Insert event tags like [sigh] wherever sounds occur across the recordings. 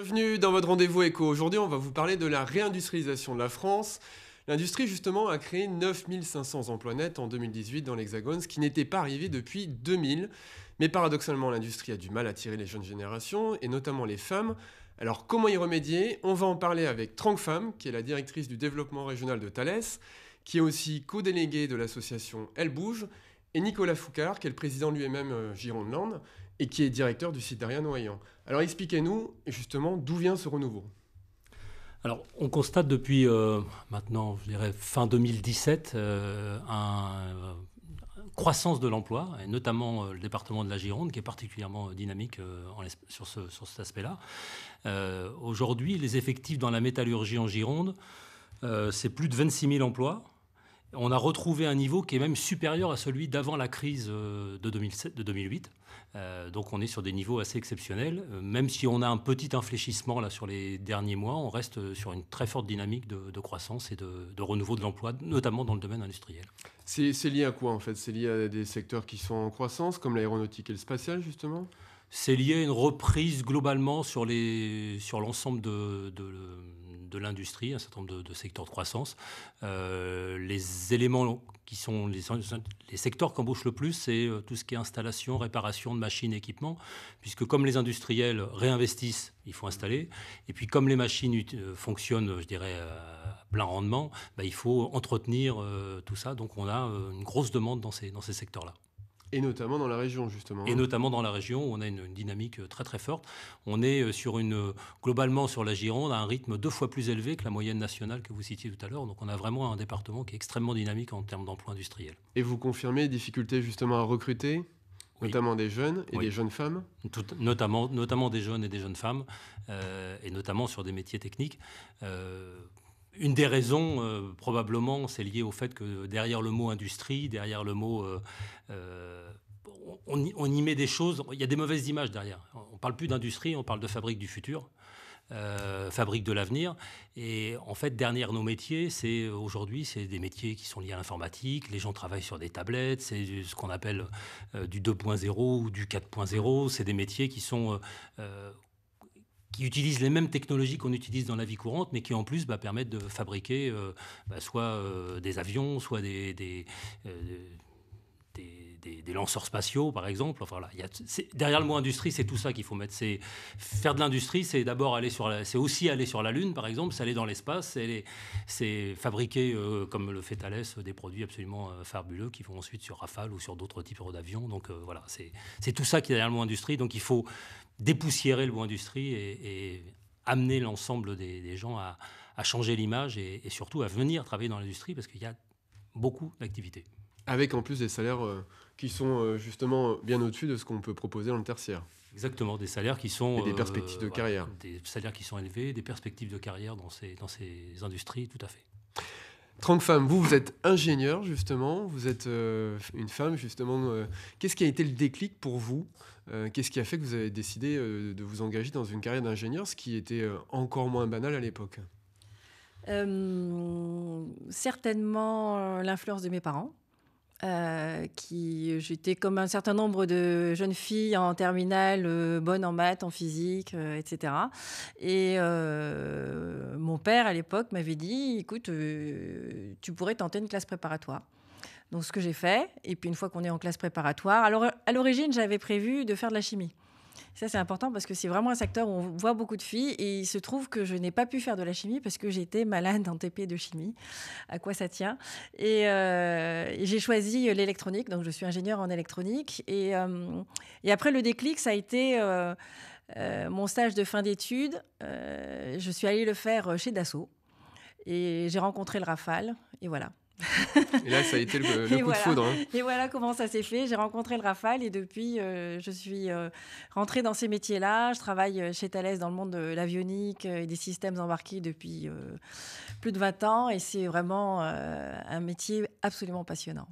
Bienvenue dans votre rendez-vous éco. Aujourd'hui, on va vous parler de la réindustrialisation de la France. L'industrie, justement, a créé 9500 emplois nets en 2018 dans l'Hexagone, ce qui n'était pas arrivé depuis 2000. Mais paradoxalement, l'industrie a du mal à attirer les jeunes générations, et notamment les femmes. Alors, comment y remédier On va en parler avec Trang Femme, qui est la directrice du développement régional de Thalès, qui est aussi co-déléguée de l'association Elle Bouge, et Nicolas Foucard, qui est le président lui-même euh, Gironde Lande et qui est directeur du site d'Ariane Noyant. Alors expliquez-nous justement d'où vient ce renouveau. Alors, on constate depuis euh, maintenant, je dirais, fin 2017, euh, une croissance de l'emploi, et notamment le département de la Gironde, qui est particulièrement dynamique sur, sur, cet aspect-là. Aujourd'hui, les effectifs dans la métallurgie en Gironde, c'est plus de 26 000 emplois on a retrouvé un niveau qui est même supérieur à celui d'avant la crise euh, de, 2007, 2008. Euh, donc on est sur des niveaux assez exceptionnels. Euh, même si on a un petit infléchissement là sur les derniers mois, on reste sur une très forte dynamique de, croissance et de, renouveau de l'emploi, notamment dans le domaine industriel. C'est lié à quoi en fait C'est lié à des secteurs qui sont en croissance, comme l'aéronautique et le spatial justement c'est lié à une reprise globalement sur l'ensemble de, de l'industrie, un certain nombre de, secteurs de croissance. Euh, les éléments qui sont les, secteurs qu'embauchent le plus, c'est euh, tout ce qui est installation, réparation de machines, équipements, puisque comme les industriels réinvestissent, il faut installer, et puis comme les machines euh, fonctionnent, je dirais, à plein rendement, bah, il faut entretenir tout ça, donc on a une grosse demande dans ces, dans ces secteurs-là. Et notamment dans la région, justement. Et hein. notamment dans la région où on a une, dynamique euh, très très forte. On est euh, sur une, euh, globalement sur la Gironde à un rythme deux fois plus élevé que la moyenne nationale que vous citiez tout à l'heure. Donc on a vraiment un département qui est extrêmement dynamique en termes d'emploi industriel. Et vous confirmez difficultés justement à recruter notamment des jeunes et des jeunes femmes notamment, notamment des jeunes et des jeunes femmes, et notamment sur des métiers techniques. Une des raisons, euh, probablement, c'est lié au fait que derrière le mot industrie, derrière le mot... Euh, euh, on, y met des choses, il y a des mauvaises images derrière. On ne parle plus d'industrie, on parle de fabrique du futur. fabrique de l'avenir. Et en fait, derrière nos métiers, c'est aujourd'hui, c'est des métiers qui sont liés à l'informatique. Les gens travaillent sur des tablettes, c'est ce qu'on appelle du 2.0 ou du 4.0. C'est des métiers qui sont qui utilisent les mêmes technologies qu'on utilise dans la vie courante, mais qui en plus bah, permettent de fabriquer euh, bah, soit euh, des avions, soit des euh, des, lanceurs spatiaux, par exemple. Enfin, derrière le mot industrie, c'est tout ça qu'il faut mettre. C'est faire de l'industrie, c'est d'abord aller sur, c'est aussi aller sur la Lune, par exemple, c'est aller dans l'espace, c'est fabriquer, euh, comme le fait Thales, des produits absolument euh, fabuleux qui vont ensuite sur Rafale ou sur d'autres types d'avions. Donc euh, voilà, c'est tout ça qui est derrière le mot industrie. Donc il faut dépoussiérer le mot industrie et, amener l'ensemble des, gens à, changer l'image et, surtout à venir travailler dans l'industrie parce qu'il y a beaucoup d'activités avec en plus des salaires qui sont euh, justement euh, bien au-dessus de ce qu'on peut proposer dans le tertiaire. Exactement, des salaires qui sont... Et des euh, perspectives de carrière. Des salaires qui sont élevés, des perspectives de carrière dans ces, dans ces industries, tout à fait. 30 femme, vous, vous êtes ingénieur justement, vous êtes une femme justement. Qu'est-ce qui a été le déclic pour vous Qu'est-ce qui a fait que vous avez décidé de vous engager dans une carrière d'ingénieur, ce qui était encore moins banal à l'époque Certainement l'influence de mes parents euh, qui j'étais comme un certain nombre de jeunes filles en terminale, euh, bonnes en maths, en physique, etc. Euh, et mon père à l'époque m'avait dit, écoute, tu pourrais tenter une classe préparatoire. Donc ce que j'ai fait, et puis une fois qu'on est en classe préparatoire, alors à l'origine j'avais prévu de faire de la chimie. Ça, c'est important parce que c'est vraiment un secteur où on voit beaucoup de filles. Et il se trouve que je n'ai pas pu faire de la chimie parce que j'étais malade en TP de chimie. À quoi ça tient Et euh, j'ai choisi l'électronique. Donc, je suis ingénieure en électronique. Et, euh, après, le déclic, ça a été. Euh, mon stage de fin d'études, je suis allée le faire chez Dassault et j'ai rencontré le Rafale et voilà, [laughs] et là, ça a été le, coup de foudre. Hein. Et voilà comment ça s'est fait. J'ai rencontré le Rafale et depuis, euh, je suis euh, rentrée dans ces métiers-là. Je travaille euh, chez Thales dans le monde de l'avionique et des systèmes embarqués depuis plus de 20 ans. Et c'est vraiment un métier absolument passionnant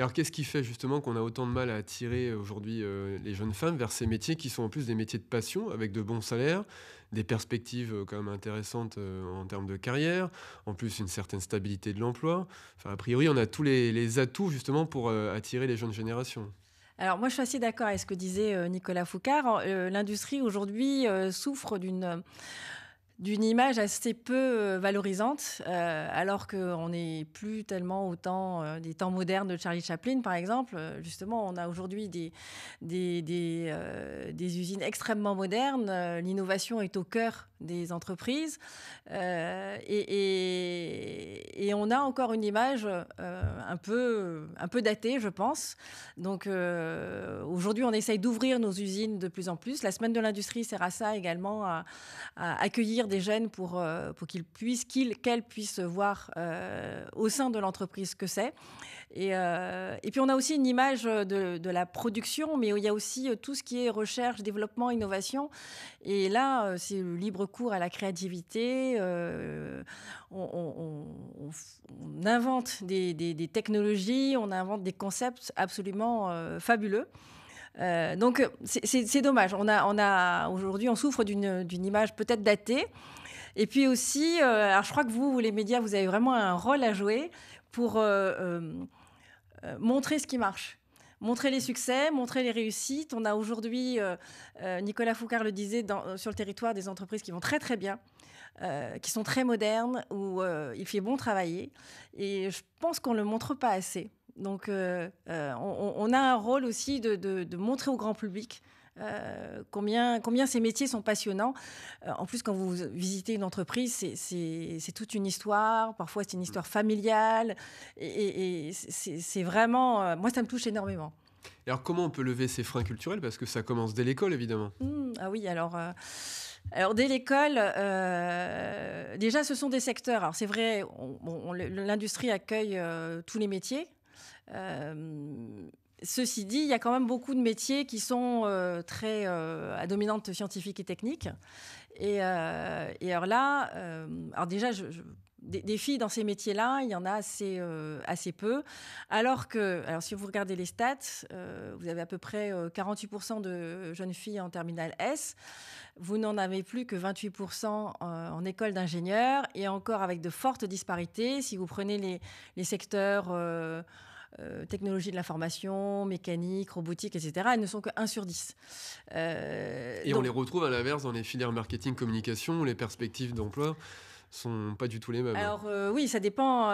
alors qu'est-ce qui fait justement qu'on a autant de mal à attirer euh, aujourd'hui euh, les jeunes femmes vers ces métiers qui sont en plus des métiers de passion, avec de bons salaires, des perspectives euh, quand même intéressantes en termes de carrière, en plus une certaine stabilité de l'emploi. Enfin, a priori, on a tous les, les atouts justement pour attirer les jeunes générations. Alors moi, je suis assez d'accord avec ce que disait Nicolas Foucard. L'industrie aujourd'hui souffre d'une d'une image assez peu euh, valorisante, euh, alors qu'on n'est plus tellement au temps euh, des temps modernes de Charlie Chaplin, par exemple. Justement, on a aujourd'hui des, des, des, usines extrêmement modernes. L'innovation est au cœur des entreprises. Et, et, on a encore une image un, peu, un peu datée, je pense. Donc aujourd'hui, on essaye d'ouvrir nos usines de plus en plus. La semaine de l'industrie sert à ça également, à accueillir des jeunes pour, euh, pour qu'ils puissent, qu'elles puissent voir euh, au sein de l'entreprise ce que c'est. Et, euh, et, puis on a aussi une image de, de, la production, mais il y a aussi tout ce qui est recherche, développement, innovation. Et là, c'est le libre cours à la créativité. On, invente des, des, technologies, on invente des concepts absolument fabuleux. Euh, donc c'est dommage. On a, aujourd'hui, on souffre d'une image peut-être datée. Et puis aussi, euh, je crois que vous, les médias, vous avez vraiment un rôle à jouer pour euh, montrer ce qui marche. Montrer les succès, montrer les réussites. On a aujourd'hui, Nicolas Foucard le disait, sur le territoire des entreprises qui vont très très bien, qui sont très modernes, où il fait bon travailler. Et je pense qu'on ne le montre pas assez. Donc, euh, euh, on, a un rôle aussi de, montrer au grand public euh, combien, ces métiers sont passionnants. en plus, quand vous visitez une entreprise, c'est toute une histoire. Parfois, c'est une histoire familiale. Et, c'est vraiment... moi, ça me touche énormément. alors, comment on peut lever ces freins culturels Parce que ça commence dès l'école, évidemment. Mmh, ah oui, alors... Alors dès l'école, déjà ce sont des secteurs. Alors c'est vrai, l'industrie accueille tous les métiers, euh, ceci dit, il y a quand même beaucoup de métiers qui sont euh, très euh, à dominante scientifique et technique. Et, alors là, alors déjà, je, des, filles dans ces métiers-là, il y en a assez, assez peu. Alors que, alors si vous regardez les stats, vous avez à peu près 48% de jeunes filles en terminale S. Vous n'en avez plus que 28% en, école d'ingénieur et encore avec de fortes disparités. Si vous prenez les, les secteurs euh, technologie de l'information, mécanique, robotique, etc. Elles ne sont que 1 sur 10. Euh, et on les retrouve à l'inverse dans les filières marketing, communication, où les perspectives d'emploi sont pas du tout les mêmes. Alors euh, oui, ça dépend.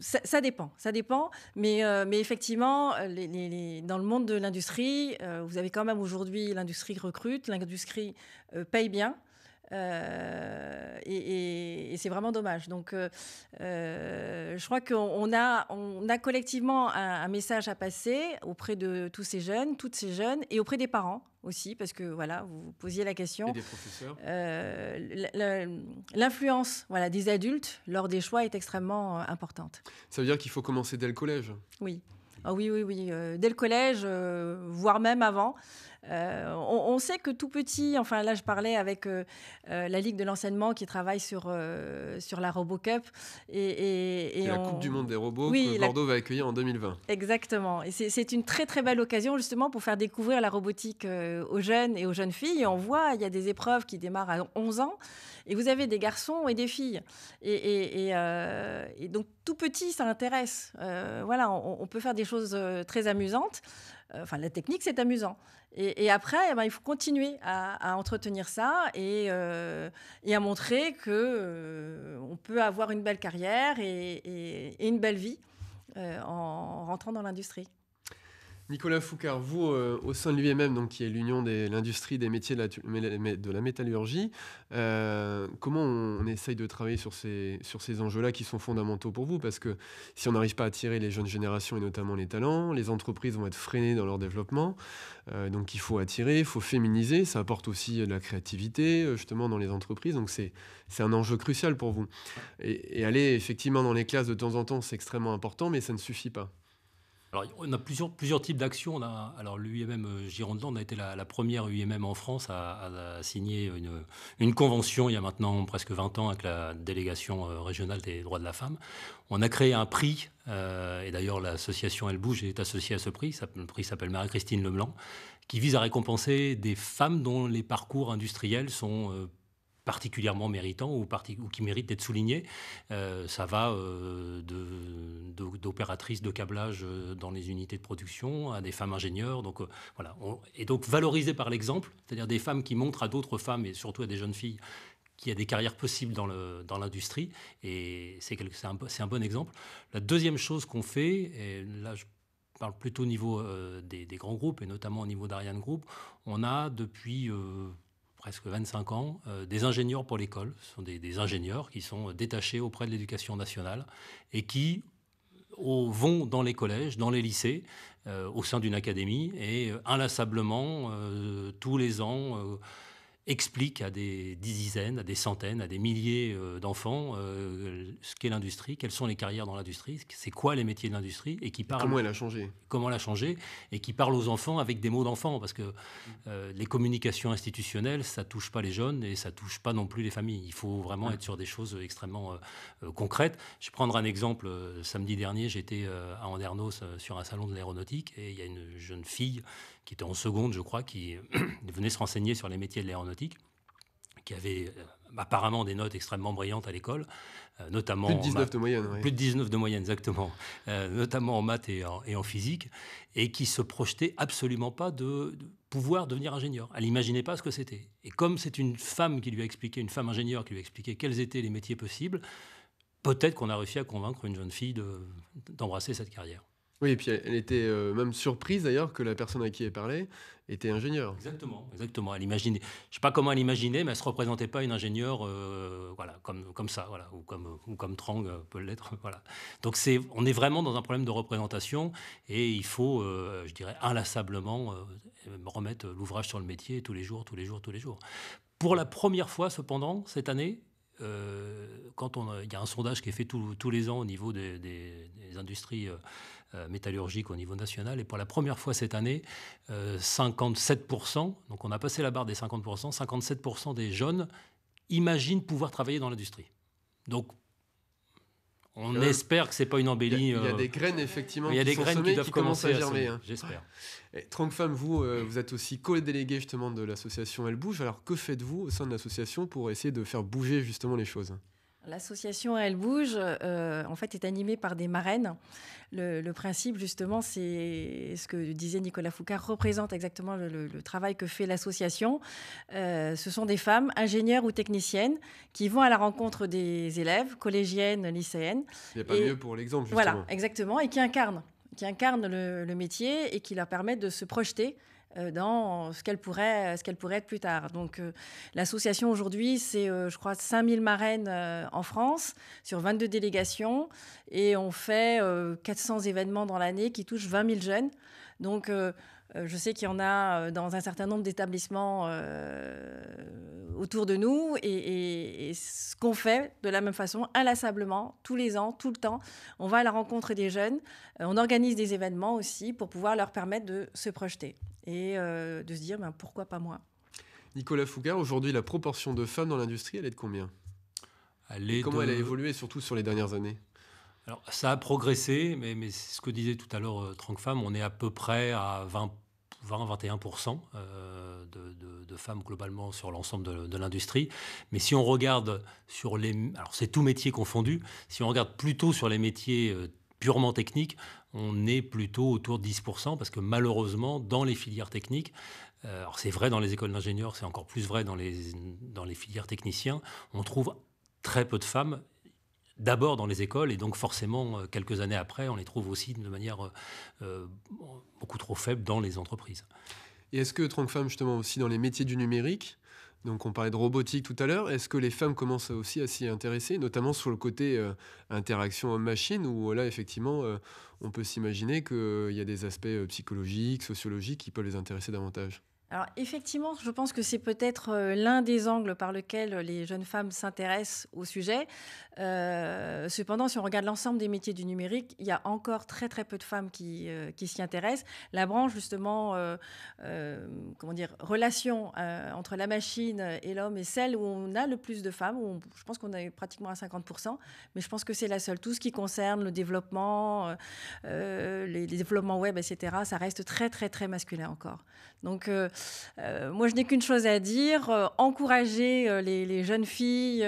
ça, dépend, ça dépend. Mais, mais effectivement, les, dans le monde de l'industrie, vous avez quand même aujourd'hui l'industrie recrute, l'industrie paye bien. Euh, et, c'est vraiment dommage. Donc, euh, euh, je crois qu'on a, on a collectivement un, message à passer auprès de tous ces jeunes, toutes ces jeunes, et auprès des parents aussi, parce que voilà, vous, posiez la question. Et des professeurs. L'influence voilà, des adultes lors des choix est extrêmement importante. Ça veut dire qu'il faut commencer dès le collège Oui. Ah oui, oui, oui. dès le collège, voire même avant. Euh, on, sait que tout petit, enfin là je parlais avec euh, euh, la Ligue de l'enseignement qui travaille sur, sur la RoboCup. Et, la Coupe du Monde des robots que Bordeaux va accueillir en 2020. Exactement. Et c'est une très très belle occasion justement pour faire découvrir la robotique aux jeunes et aux jeunes filles. on voit, il y a des épreuves qui démarrent à 11 ans. Et vous avez des garçons et des filles. Et, donc tout petit, ça intéresse. voilà, on peut faire des choses très amusantes. Euh, enfin la technique, c'est amusant. Et, après, eh ben, il faut continuer à, entretenir ça euh, et, à montrer que euh, on peut avoir une belle carrière et, une belle vie en rentrant dans l'industrie. Nicolas Foucard, vous, euh, au sein de l'UMM, donc, qui est l'Union de l'industrie des métiers de la, métallurgie, euh, comment on, essaye de travailler sur ces, sur ces enjeux-là qui sont fondamentaux pour vous Parce que si on n'arrive pas à attirer les jeunes générations et notamment les talents, les entreprises vont être freinées dans leur développement. Euh, donc il faut attirer, il faut féminiser. Ça apporte aussi de la créativité, justement, dans les entreprises. Donc c'est, un enjeu crucial pour vous. Et, et aller effectivement dans les classes de temps en temps, c'est extrêmement important, mais ça ne suffit pas. Alors, on a plusieurs, plusieurs types d'actions. On a, alors, l'UMM Girondeland a été la, première UIMM en France à, signer une, convention il y a maintenant presque 20 ans avec la délégation euh, régionale des droits de la femme. On a créé un prix, euh, et d'ailleurs, l'association Elle Bouge est associée à ce prix. Le prix s'appelle Marie-Christine Leblanc, qui vise à récompenser des femmes dont les parcours industriels sont euh, particulièrement méritants ou, qui méritent d'être soulignés. Euh, ça va euh, d'opératrices de, de, câblage euh, dans les unités de production à des femmes ingénieurs. Donc voilà. On, et donc valorisé par l'exemple, c'est-à-dire des femmes qui montrent à d'autres femmes et surtout à des jeunes filles qu'il y a des carrières possibles dans l'industrie. Dans et c'est un, un bon exemple. La deuxième chose qu'on fait, et là je parle plutôt au niveau des, grands groupes et notamment au niveau d'Ariane Group, on a depuis presque 25 ans euh, des ingénieurs pour l'école. Ce sont des, ingénieurs qui sont euh, détachés auprès de l'éducation nationale et qui euh, vont dans les collèges, dans les lycées, au sein d'une académie et inlassablement, tous les ans, explique à des dizaines, à des centaines, à des milliers euh, d'enfants euh, ce qu'est l'industrie, quelles sont les carrières dans l'industrie, c'est quoi les métiers de l'industrie, et qui parle... Comment elle a changé Comment elle a et qui parle aux enfants avec des mots d'enfants, parce que euh, les communications institutionnelles, ça touche pas les jeunes et ça touche pas non plus les familles. Il faut vraiment être sur des choses extrêmement concrètes. Je vais prendre un exemple. Samedi dernier, j'étais à Andernos sur un salon de l'aéronautique, et il y a une jeune fille qui était en seconde, je crois, qui [clears throat] venait se renseigner sur les métiers de l'aéronautique, qui avait euh, apparemment des notes extrêmement brillantes à l'école, euh, notamment... Plus de 19 de moyenne, exactement. Euh, notamment en maths et en, physique, et qui se projetait absolument pas de, pouvoir devenir ingénieur. Elle n'imaginait pas ce que c'était. Et comme c'est une femme qui lui a expliqué, une femme ingénieure qui lui a expliqué quels étaient les métiers possibles, peut-être qu'on a réussi à convaincre une jeune fille d'embrasser cette carrière. Oui, et puis elle était euh, même surprise d'ailleurs que la personne à qui elle parlait était ingénieure. Exactement, exactement. Elle imaginait, je sais pas comment elle imaginait, mais elle se représentait pas une ingénieure, euh, voilà, comme comme ça, voilà, ou comme ou comme Trang euh, peut l'être, [laughs] voilà. Donc c'est, on est vraiment dans un problème de représentation et il faut, je dirais, inlassablement remettre l'ouvrage sur le métier tous les jours, tous les jours, tous les jours. Pour la première fois, cependant, cette année, euh, quand on, il y a un sondage qui est fait tous les ans au niveau des industries euh, euh, métallurgiques au niveau national. Et pour la première fois cette année, 57%, donc on a passé la barre des 50%, 57% des jeunes imaginent pouvoir travailler dans l'industrie. Donc on espère que c'est pas une embellie. Il y, a, euh, des graines effectivement. Il y a des graines qui, doivent commencer à germer. Hein. J'espère. Tronc Femme, vous, euh, vous êtes aussi co-délégué justement de l'association Elle Bouge. Alors que faites-vous au sein de l'association pour essayer de faire bouger justement les choses L'association Elle Bouge, euh, en fait, est animée par des marraines. Le, principe, justement, c'est ce que disait Nicolas Foucault. représente exactement le, travail que fait l'association. Euh, ce sont des femmes, ingénieures ou techniciennes, qui vont à la rencontre des élèves, collégiennes, lycéennes. Il n'y a pas mieux pour l'exemple, justement. Voilà, exactement, et qui incarnent, qui incarnent le, métier et qui leur permettent de se projeter euh, dans ce qu'elle pourrait, ce qu'elle pourrait être plus tard. Donc euh, l'association aujourd'hui, c'est, euh, je crois, 5000 marraines en France sur 22 délégations et on fait 400 événements dans l'année qui touchent 20 000 jeunes. Donc euh, je sais qu'il y en a euh, dans un certain nombre d'établissements euh, autour de nous et, ce qu'on fait de la même façon, inlassablement, tous les ans, tout le temps, on va à la rencontre des jeunes, on organise des événements aussi pour pouvoir leur permettre de se projeter et de se dire ben, pourquoi pas moi. Nicolas Fougard, aujourd'hui la proportion de femmes dans l'industrie, elle est de combien elle Comment elle a évolué, surtout sur les dernières années alors, ça a progressé, mais, c'est ce que disait tout à l'heure euh, on est à peu près à 20, 20-21% euh, de, femmes globalement sur l'ensemble de, l'industrie. Mais si on regarde sur les... Alors c'est tout métier confondu, si on regarde plutôt sur les métiers euh, purement techniques, on est plutôt autour de 10%, parce que malheureusement, dans les filières techniques, euh, alors c'est vrai dans les écoles d'ingénieurs, c'est encore plus vrai dans les, dans les filières techniciens, on trouve très peu de femmes d'abord dans les écoles et donc forcément, euh, quelques années après, on les trouve aussi de manière euh, euh, beaucoup trop faible dans les entreprises. Et est-ce que Tronc Femmes, justement, aussi dans les métiers du numérique, donc on parlait de robotique tout à l'heure, est-ce que les femmes commencent aussi à s'y intéresser, notamment sur le côté interaction homme-machine, où là, effectivement, on peut s'imaginer qu'il y a des aspects psychologiques, sociologiques qui peuvent les intéresser davantage alors effectivement, je pense que c'est peut-être euh, l'un des angles par lequel euh, les jeunes femmes s'intéressent au sujet. Euh, cependant, si on regarde l'ensemble des métiers du numérique, il y a encore très très peu de femmes qui, qui s'y intéressent. La branche justement, comment dire, relation entre la machine et l'homme est celle où on a le plus de femmes. je pense qu'on a pratiquement à 50%, mais je pense que c'est la seule. Tout ce qui concerne le développement, les, les, développements web, etc., ça reste très très très masculin encore. Donc euh, moi, je n'ai qu'une chose à dire euh, encourager euh, les, jeunes filles,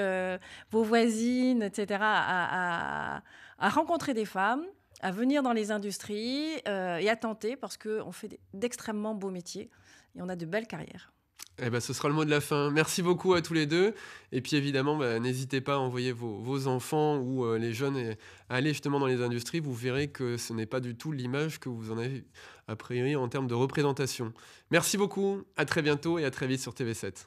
vos voisines, etc., à, rencontrer des femmes, à venir dans les industries et à tenter parce qu'on fait d'extrêmement beaux métiers et on a de belles carrières. Eh ben, ce sera le mot de la fin. Merci beaucoup à tous les deux. Et puis évidemment, bah, n'hésitez pas à envoyer vos, enfants ou euh, les jeunes à aller justement dans les industries. Vous verrez que ce n'est pas du tout l'image que vous en avez a priori en termes de représentation. Merci beaucoup. À très bientôt et à très vite sur TV7.